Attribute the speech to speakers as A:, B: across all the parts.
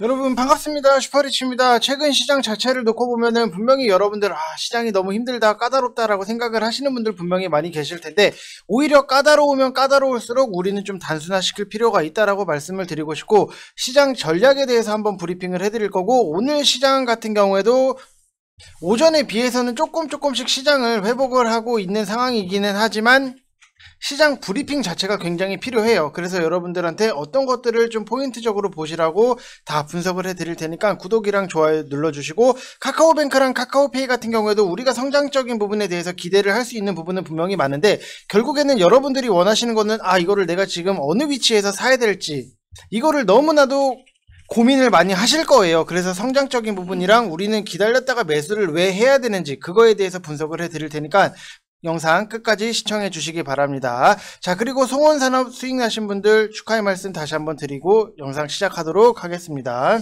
A: 여러분 반갑습니다 슈퍼리치입니다 최근 시장 자체를 놓고 보면은 분명히 여러분들 아 시장이 너무 힘들다 까다롭다라고 생각을 하시는 분들 분명히 많이 계실 텐데 오히려 까다로우면 까다로울수록 우리는 좀 단순화시킬 필요가 있다라고 말씀을 드리고 싶고 시장 전략에 대해서 한번 브리핑을 해드릴 거고 오늘 시장 같은 경우에도 오전에 비해서는 조금 조금씩 시장을 회복을 하고 있는 상황이기는 하지만 시장 브리핑 자체가 굉장히 필요해요. 그래서 여러분들한테 어떤 것들을 좀 포인트적으로 보시라고 다 분석을 해드릴 테니까 구독이랑 좋아요 눌러주시고 카카오뱅크랑 카카오페이 같은 경우에도 우리가 성장적인 부분에 대해서 기대를 할 수 있는 부분은 분명히 많은데 결국에는 여러분들이 원하시는 거는 아 이거를 내가 지금 어느 위치에서 사야 될지 이거를 너무나도 고민을 많이 하실 거예요. 그래서 성장적인 부분이랑 우리는 기다렸다가 매수를 왜 해야 되는지 그거에 대해서 분석을 해 드릴 테니까 영상 끝까지 시청해 주시기 바랍니다. 자 그리고 송원산업 수익 나신 분들 축하의 말씀 다시 한번 드리고 영상 시작하도록 하겠습니다.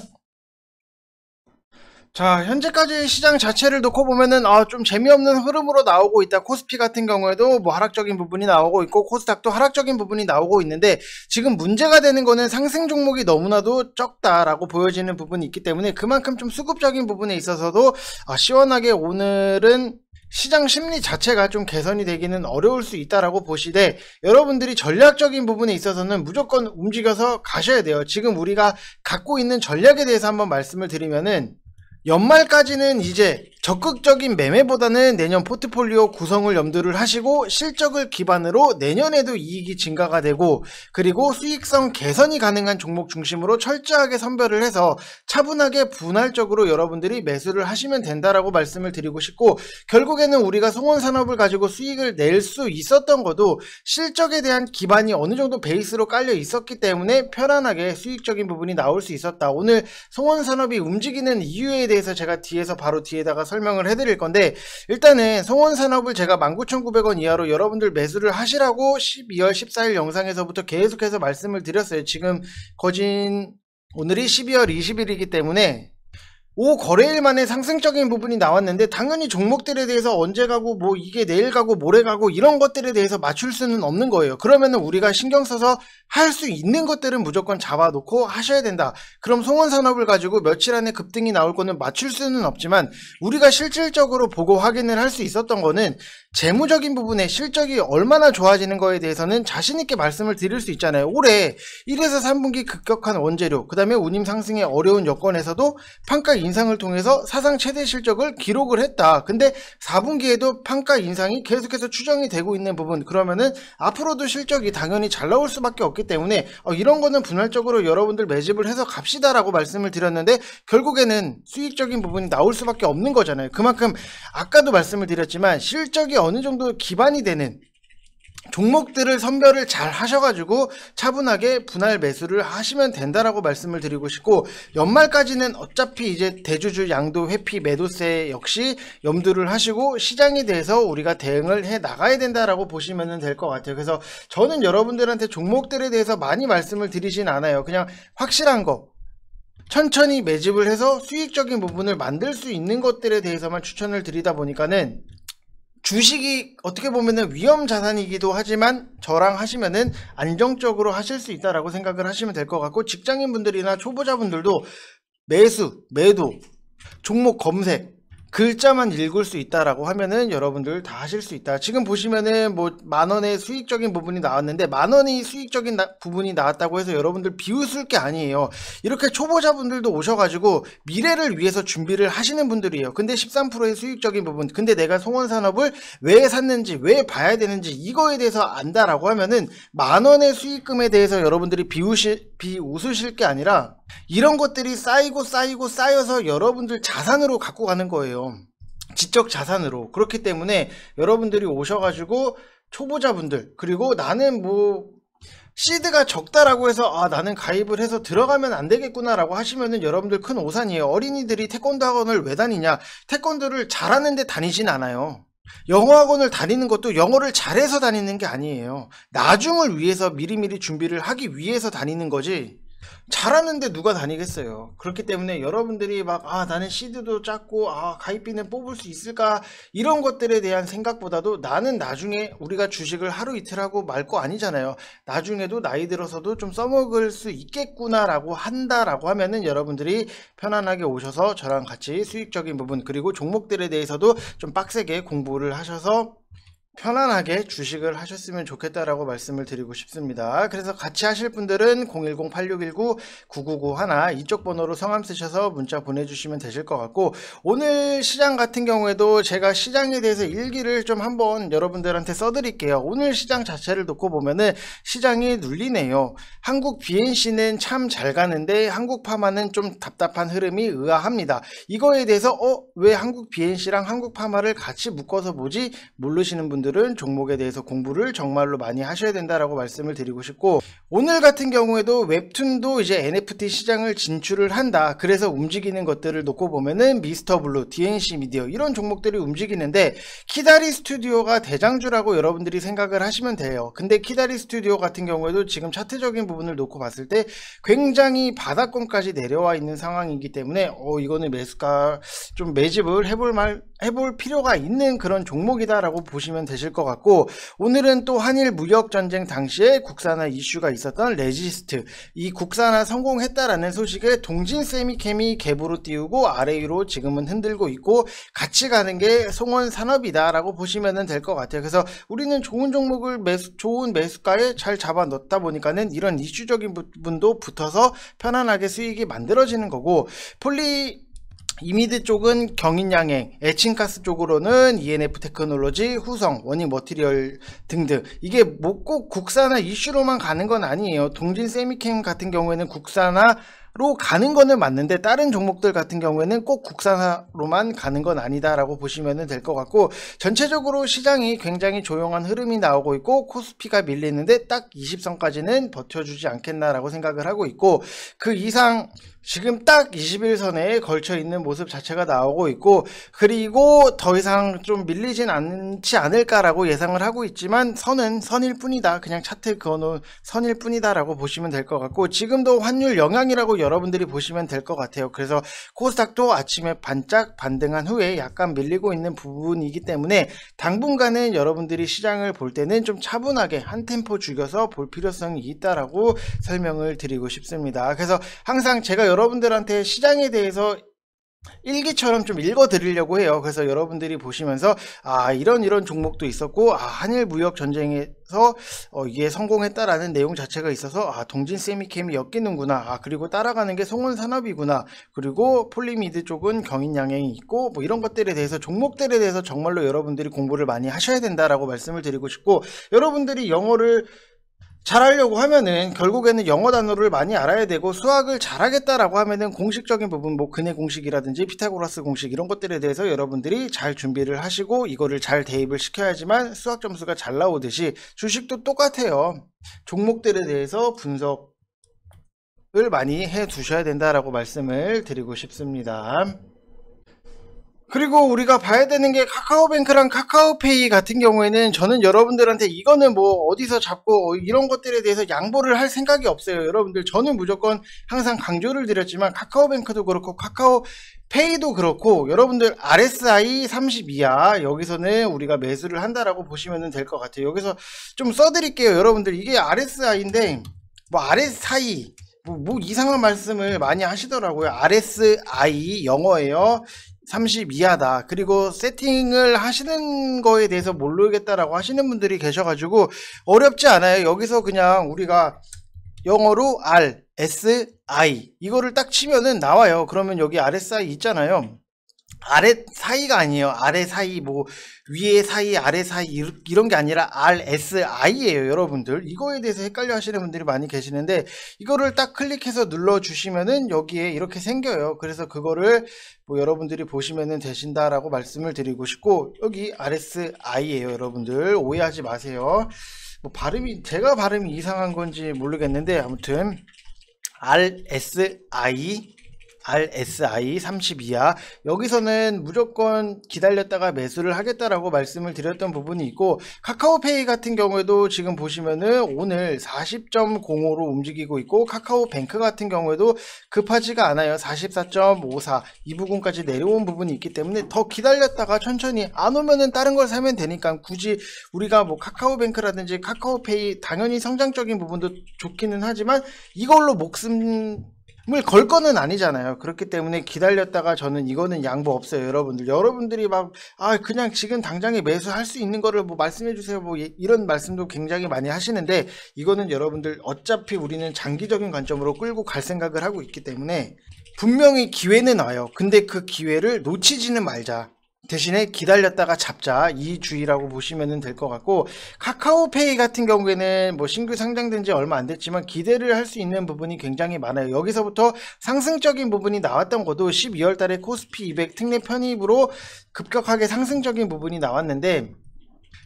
A: 자 현재까지 시장 자체를 놓고 보면은 아, 좀 재미없는 흐름으로 나오고 있다 코스피 같은 경우에도 뭐 하락적인 부분이 나오고 있고 코스닥도 하락적인 부분이 나오고 있는데 지금 문제가 되는 거는 상승 종목이 너무나도 적다라고 보여지는 부분이 있기 때문에 그만큼 좀 수급적인 부분에 있어서도 아, 시원하게 오늘은 시장 심리 자체가 좀 개선이 되기는 어려울 수 있다라고 보시되 여러분들이 전략적인 부분에 있어서는 무조건 움직여서 가셔야 돼요. 지금 우리가 갖고 있는 전략에 대해서 한번 말씀을 드리면은 연말까지는 이제 적극적인 매매보다는 내년 포트폴리오 구성을 염두를 하시고 실적을 기반으로 내년에도 이익이 증가가 되고 그리고 수익성 개선이 가능한 종목 중심으로 철저하게 선별을 해서 차분하게 분할적으로 여러분들이 매수를 하시면 된다라고 말씀을 드리고 싶고 결국에는 우리가 송원산업을 가지고 수익을 낼 수 있었던 것도 실적에 대한 기반이 어느 정도 베이스로 깔려 있었기 때문에 편안하게 수익적인 부분이 나올 수 있었다. 오늘 송원산업이 움직이는 이유에 대해서 제가 뒤에서 바로 뒤에다가 설명을 해드릴 건데 일단은 송원산업을 제가 19,900원 이하로 여러분들 매수를 하시라고 12월 14일 영상에서부터 계속해서 말씀을 드렸어요. 지금 거진 오늘이 12월 20일이기 때문에 오 거래일 만에 상승적인 부분이 나왔는데 당연히 종목들에 대해서 언제 가고 뭐 이게 내일 가고 모레 가고 이런 것들에 대해서 맞출 수는 없는 거예요. 그러면 우리가 신경 써서 할 수 있는 것들은 무조건 잡아놓고 하셔야 된다. 그럼 송원산업을 가지고 며칠 안에 급등이 나올 거는 맞출 수는 없지만 우리가 실질적으로 보고 확인을 할 수 있었던 거는 재무적인 부분에 실적이 얼마나 좋아지는 거에 대해서는 자신있게 말씀을 드릴 수 있잖아요. 올해 1에서 3분기 급격한 원재료, 그 다음에 운임 상승의 어려운 여건에서도 판가 인상을 통해서 사상 최대 실적을 기록을 했다. 근데 4분기에도 판가 인상이 계속해서 추정이 되고 있는 부분, 그러면은 앞으로도 실적이 당연히 잘 나올 수밖에 없기 때문에 어, 이런 거는 분할적으로 여러분들 매집을 해서 갑시다라고 말씀을 드렸는데 결국에는 수익적인 부분이 나올 수밖에 없는 거잖아요. 그만큼 아까도 말씀을 드렸지만 실적이 어느 정도 기반이 되는 종목들을 선별을 잘 하셔가지고 차분하게 분할 매수를 하시면 된다라고 말씀을 드리고 싶고 연말까지는 어차피 이제 대주주 양도 회피 매도세 역시 염두를 하시고 시장에 대해서 우리가 대응을 해 나가야 된다라고 보시면 될 것 같아요. 그래서 저는 여러분들한테 종목들에 대해서 많이 말씀을 드리진 않아요. 그냥 확실한 거 천천히 매집을 해서 수익적인 부분을 만들 수 있는 것들에 대해서만 추천을 드리다 보니까는 주식이 어떻게 보면은 위험 자산이기도 하지만 저랑 하시면은 안정적으로 하실 수 있다라고 생각을 하시면 될 것 같고 직장인 분들이나 초보자분들도 매수, 매도, 종목 검색 글자만 읽을 수 있다라고 하면은 여러분들 다 하실 수 있다. 지금 보시면은 뭐 만 원의 수익적인 부분이 나왔는데 만원의 수익적인 나, 부분이 나왔다고 해서 여러분들 비웃을 게 아니에요. 이렇게 초보자분들도 오셔가지고 미래를 위해서 준비를 하시는 분들이에요. 근데 13%의 수익적인 부분, 근데 내가 송원 산업을 왜 샀는지, 왜 봐야 되는지 이거에 대해서 안다라고 하면은 만 원의 수익금에 대해서 여러분들이 비웃을 비웃으실 게 아니라 이런 것들이 쌓이고 쌓이고 쌓여서 여러분들 자산으로 갖고 가는 거예요. 지적 자산으로. 그렇기 때문에 여러분들이 오셔가지고 초보자분들, 그리고 나는 뭐, 시드가 적다라고 해서 아 나는 가입을 해서 들어가면 안 되겠구나라고 하시면은 여러분들 큰 오산이에요. 어린이들이 태권도 학원을 왜 다니냐? 태권도를 잘하는데 다니진 않아요. 영어 학원을 다니는 것도 영어를 잘해서 다니는 게 아니에요. 나중을 위해서 미리미리 준비를 하기 위해서 다니는 거지. 잘하는데 누가 다니겠어요. 그렇기 때문에 여러분들이 막, 아, 나는 시드도 작고, 아, 가입비는 뽑을 수 있을까? 이런 것들에 대한 생각보다도 나는 나중에 우리가 주식을 하루 이틀 하고 말 거 아니잖아요. 나중에도 나이 들어서도 좀 써먹을 수 있겠구나라고 한다라고 하면은 여러분들이 편안하게 오셔서 저랑 같이 수익적인 부분, 그리고 종목들에 대해서도 좀 빡세게 공부를 하셔서 편안하게 주식을 하셨으면 좋겠다라고 말씀을 드리고 싶습니다. 그래서 같이 하실 분들은 010-8619-9991 이쪽 번호로 성함 쓰셔서 문자 보내주시면 되실 것 같고 오늘 시장 같은 경우에도 제가 시장에 대해서 일기를 좀 한번 여러분들한테 써드릴게요. 오늘 시장 자체를 놓고 보면은 시장이 눌리네요. 한국 BNC는 참 잘 가는데 한국 파마는 좀 답답한 흐름이 의아합니다. 이거에 대해서 어? 왜 한국 BNC랑 한국 파마를 같이 묶어서 보지? 모르시는 분들 분들은 종목에 대해서 공부를 정말로 많이 하셔야 된다라고 말씀을 드리고 싶고 오늘 같은 경우에도 웹툰도 이제 NFT 시장을 진출을 한다. 그래서 움직이는 것들을 놓고 보면은 미스터 블루, DNC 미디어 이런 종목들이 움직이는데 키다리 스튜디오가 대장주라고 여러분들이 생각을 하시면 돼요. 근데 키다리 스튜디오 같은 경우에도 지금 차트적인 부분을 놓고 봤을 때 굉장히 바닥권까지 내려와 있는 상황이기 때문에 어 이거는 매수가 좀 매집을 해볼 말 해볼 필요가 있는 그런 종목이다라고 보시면 됩니다. 되실 것 같고 오늘은 또 한일 무역전쟁 당시에 국산화 이슈가 있었던 레지스트 이 국산화 성공했다라는 소식을 동진 세미케미 갭으로 띄우고 아래 위로 지금은 흔들고 있고 같이 가는 게 송원 산업이다 라고 보시면 될 것 같아요 그래서 우리는 좋은 종목을 매수, 좋은 매수가에 잘 잡아 넣다 보니까는 이런 이슈적인 부분도 붙어서 편안하게 수익이 만들어지는 거고 폴리 이미드 쪽은 경인양행, 에칭카스 쪽으로는 ENF 테크놀로지, 후성, 원익 머티리얼 등등 이게 뭐 꼭 국산화 이슈로만 가는 건 아니에요. 동진 세미캠 같은 경우에는 국산화 로 가는 거는 맞는데 다른 종목들 같은 경우에는 꼭 국산화로만 가는 건 아니다라고 보시면 될 것 같고 전체적으로 시장이 굉장히 조용한 흐름이 나오고 있고 코스피가 밀리는데 딱 20선까지는 버텨주지 않겠나라고 생각을 하고 있고 그 이상 지금 딱 21선에 걸쳐 있는 모습 자체가 나오고 있고 그리고 더 이상 좀 밀리진 않지 않을까라고 예상을 하고 있지만 선은 선일 뿐이다 그냥 차트 그어놓은 선일 뿐이다라고 보시면 될 것 같고 지금도 환율 영향이라고 여러분들이 보시면 될 것 같아요 그래서 코스닥도 아침에 반짝 반등한 후에 약간 밀리고 있는 부분이기 때문에 당분간은 여러분들이 시장을 볼 때는 좀 차분하게 한 템포 죽여서 볼 필요성이 있다라고 설명을 드리고 싶습니다 그래서 항상 제가 여러분들한테 시장에 대해서 일기처럼 좀 읽어드리려고 해요. 그래서 여러분들이 보시면서 아 이런 이런 종목도 있었고 아 한일 무역 전쟁에서 어, 이게 성공했다라는 내용 자체가 있어서 아 동진 세미캠이 엮이는구나. 아 그리고 따라가는 게송은 산업이구나. 그리고 폴리미드 쪽은 경인 양행이 있고 뭐 이런 것들에 대해서 종목들에 대해서 정말로 여러분들이 공부를 많이 하셔야 된다라고 말씀을 드리고 싶고 여러분들이 영어를 잘하려고 하면은 결국에는 영어 단어를 많이 알아야 되고 수학을 잘하겠다라고 하면은 공식적인 부분 뭐 근해 공식이라든지 피타고라스 공식 이런 것들에 대해서 여러분들이 잘 준비를 하시고 이거를 잘 대입을 시켜야지만 수학 점수가 잘 나오듯이 주식도 똑같아요. 종목들에 대해서 분석을 많이 해 두셔야 된다라고 말씀을 드리고 싶습니다. 그리고 우리가 봐야 되는 게 카카오뱅크랑 카카오페이 같은 경우에는 저는 여러분들한테 이거는 뭐 어디서 잡고 이런 것들에 대해서 양보를 할 생각이 없어요. 여러분들 저는 무조건 항상 강조를 드렸지만 카카오뱅크도 그렇고 카카오페이도 그렇고 여러분들 RSI 30 이하 여기서는 우리가 매수를 한다라고 보시면 될 것 같아요. 여기서 좀 써드릴게요. 여러분들 이게 RSI인데 뭐 RSI 뭐, 뭐, 이상한 말씀을 많이 하시더라고요. RSI 영어예요. 30 이하다. 그리고 세팅을 하시는 거에 대해서 모르겠다라고 하시는 분들이 계셔가지고 어렵지 않아요. 여기서 그냥 우리가 영어로 R, S, I 이거를 딱 치면은 나와요. 그러면 여기 RSI 있잖아요. 아래 사이가 아니에요. 아래 사이, 뭐, 위에 사이, 아래 사이, 이런 게 아니라 RSI예요, 여러분들. 이거에 대해서 헷갈려 하시는 분들이 많이 계시는데, 이거를 딱 클릭해서 눌러주시면은 여기에 이렇게 생겨요. 그래서 그거를 뭐 여러분들이 보시면은 되신다라고 말씀을 드리고 싶고, 여기 RSI예요, 여러분들. 오해하지 마세요. 뭐 발음이, 제가 발음이 이상한 건지 모르겠는데, 아무튼, RSI RSI 3 2이 여기서는 무조건 기다렸다가 매수를 하겠다라고 말씀을 드렸던 부분이 있고 카카오페이 같은 경우에도 지금 보시면은 오늘 40.05로 움직이고 있고 카카오뱅크 같은 경우에도 급하지가 않아요 44.54 이 부분까지 내려온 부분이 있기 때문에 더 기다렸다가 천천히 안 오면은 다른 걸 사면 되니까 굳이 우리가 뭐 카카오뱅크라든지 카카오페이 당연히 성장적인 부분도 좋기는 하지만 이걸로 목숨 걸 거는 아니잖아요. 그렇기 때문에 기다렸다가 저는 이거는 양보 없어요, 여러분들. 여러분들이 막, 아, 그냥 지금 당장에 매수할 수 있는 거를 뭐 말씀해 주세요. 뭐 이런 말씀도 굉장히 많이 하시는데, 이거는 여러분들 어차피 우리는 장기적인 관점으로 끌고 갈 생각을 하고 있기 때문에, 분명히 기회는 와요. 근데 그 기회를 놓치지는 말자. 대신에 기다렸다가 잡자 이 주의라고 보시면 될 것 같고 카카오페이 같은 경우에는 뭐 신규 상장된 지 얼마 안 됐지만 기대를 할 수 있는 부분이 굉장히 많아요. 여기서부터 상승적인 부분이 나왔던 것도 12월 달에 코스피 200 특례 편입으로 급격하게 상승적인 부분이 나왔는데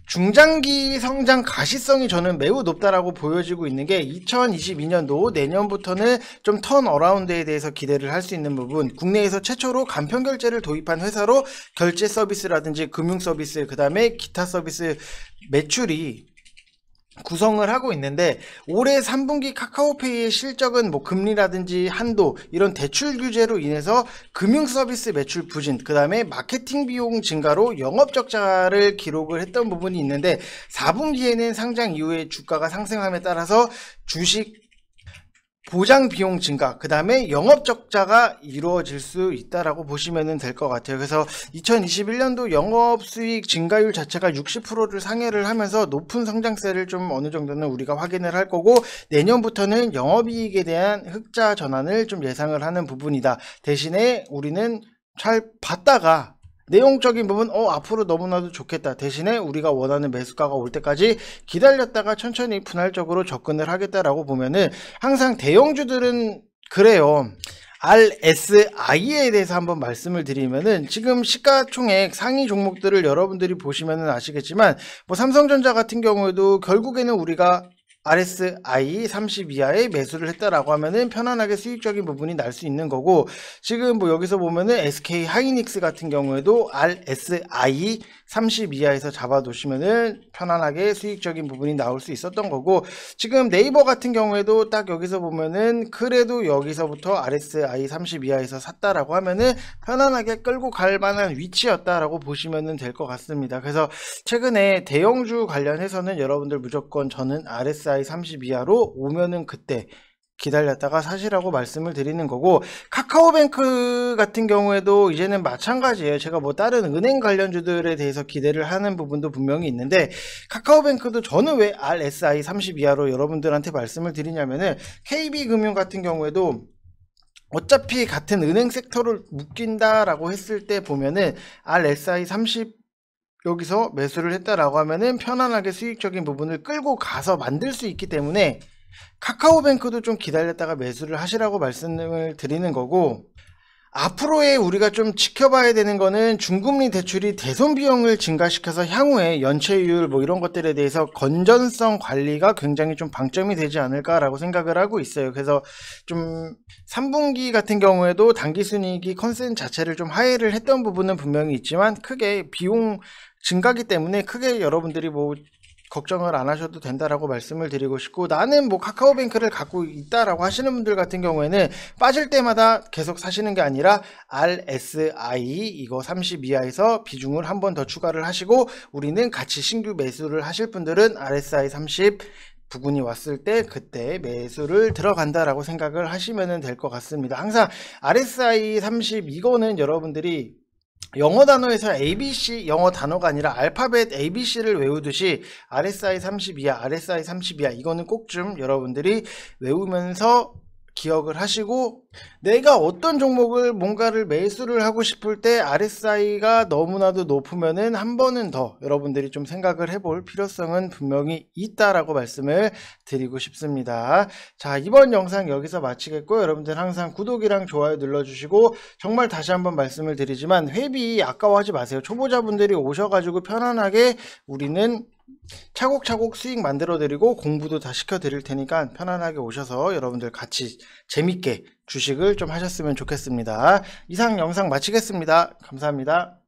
A: 중장기 성장 가시성이 저는 매우 높다라고 보여지고 있는 게 2022년도 내년부터는 좀 턴어라운드에 대해서 기대를 할 수 있는 부분 국내에서 최초로 간편 결제를 도입한 회사로 결제 서비스라든지 금융 서비스 그 다음에 기타 서비스 매출이 구성을 하고 있는데 올해 3분기 카카오페이의 실적은 뭐 금리라든지 한도 이런 대출 규제로 인해서 금융 서비스 매출 부진 그다음에 마케팅 비용 증가로 영업 적자를 기록을 했던 부분이 있는데 4분기에는 상장 이후에 주가가 상승함에 따라서 주식 보장 비용 증가, 그 다음에 영업 적자가 이루어질 수 있다라고 보시면 될 것 같아요. 그래서 2021년도 영업 수익 증가율 자체가 60%를 상회를 하면서 높은 성장세를 좀 어느 정도는 우리가 확인을 할 거고 내년부터는 영업 이익에 대한 흑자 전환을 좀 예상을 하는 부분이다. 대신에 우리는 잘 봤다가 내용적인 부분 어 앞으로 너무나도 좋겠다 대신에 우리가 원하는 매수가가 올 때까지 기다렸다가 천천히 분할적으로 접근을 하겠다라고 보면은 항상 대형주들은 그래요 RSI에 대해서 한번 말씀을 드리면은 지금 시가총액 상위 종목들을 여러분들이 보시면은 아시겠지만 뭐 삼성전자 같은 경우에도 결국에는 우리가 RSI 30 이하에 매수를 했다라고 하면은 편안하게 수익적인 부분이 날 수 있는 거고 지금 뭐 여기서 보면은 SK 하이닉스 같은 경우에도 RSI 30 이하에서 잡아두시면은 편안하게 수익적인 부분이 나올 수 있었던 거고 지금 네이버 같은 경우에도 딱 여기서 보면은 그래도 여기서부터 RSI 30 이하에서 샀다라고 하면은 편안하게 끌고 갈 만한 위치였다라고 보시면은 될것 같습니다. 그래서 최근에 대형주 관련해서는 여러분들 무조건 저는 RSI 30 이하로 오면은 그때 기다렸다가 사시라고 말씀을 드리는 거고 카카오뱅크 같은 경우에도 이제는 마찬가지예요. 제가 뭐 다른 은행 관련주들에 대해서 기대를 하는 부분도 분명히 있는데 카카오뱅크도 저는 왜 RSI 30 이하로 여러분들한테 말씀을 드리냐면은 KB금융 같은 경우에도 어차피 같은 은행 섹터를 묶인다라고 했을 때 보면은 RSI 30 여기서 매수를 했다라고 하면은 편안하게 수익적인 부분을 끌고 가서 만들 수 있기 때문에 카카오뱅크도 좀 기다렸다가 매수를 하시라고 말씀을 드리는 거고 앞으로의 우리가 좀 지켜봐야 되는 거는 중금리 대출이 대손 비용을 증가시켜서 향후에 연체율 뭐 이런 것들에 대해서 건전성 관리가 굉장히 좀 방점이 되지 않을까라고 생각을 하고 있어요. 그래서 좀 3분기 같은 경우에도 단기 순이익이 컨센 자체를 좀 하회를 했던 부분은 분명히 있지만 크게 비용 증가기 때문에 크게 여러분들이 뭐 걱정을 안 하셔도 된다라고 말씀을 드리고 싶고 나는 뭐 카카오뱅크를 갖고 있다라고 하시는 분들 같은 경우에는 빠질 때마다 계속 사시는 게 아니라 RSI 이거 32I에서 비중을 한 번 더 추가를 하시고 우리는 같이 신규 매수를 하실 분들은 RSI 30 부근이 왔을 때 그때 매수를 들어간다라고 생각을 하시면 될 것 같습니다. 항상 RSI 30 이거는 여러분들이 영어 단어에서 ABC 영어 단어가 아니라 알파벳 ABC를 외우듯이 RSI 32야, RSI 32야 이거는 꼭 좀 여러분들이 외우면서 기억을 하시고 내가 어떤 종목을 뭔가를 매수를 하고 싶을 때 RSI가 너무나도 높으면은 한 번은 더 여러분들이 좀 생각을 해 볼 필요성은 분명히 있다라고 말씀을 드리고 싶습니다. 자 이번 영상 여기서 마치겠고 여러분들 항상 구독이랑 좋아요 눌러주시고 정말 다시 한번 말씀을 드리지만 회비 아까워하지 마세요. 초보자분들이 오셔가지고 편안하게 우리는 차곡차곡 수익 만들어드리고 공부도 다 시켜드릴 테니까 편안하게 오셔서 여러분들 같이 재밌게 주식을 좀 하셨으면 좋겠습니다. 이상 영상 마치겠습니다. 감사합니다.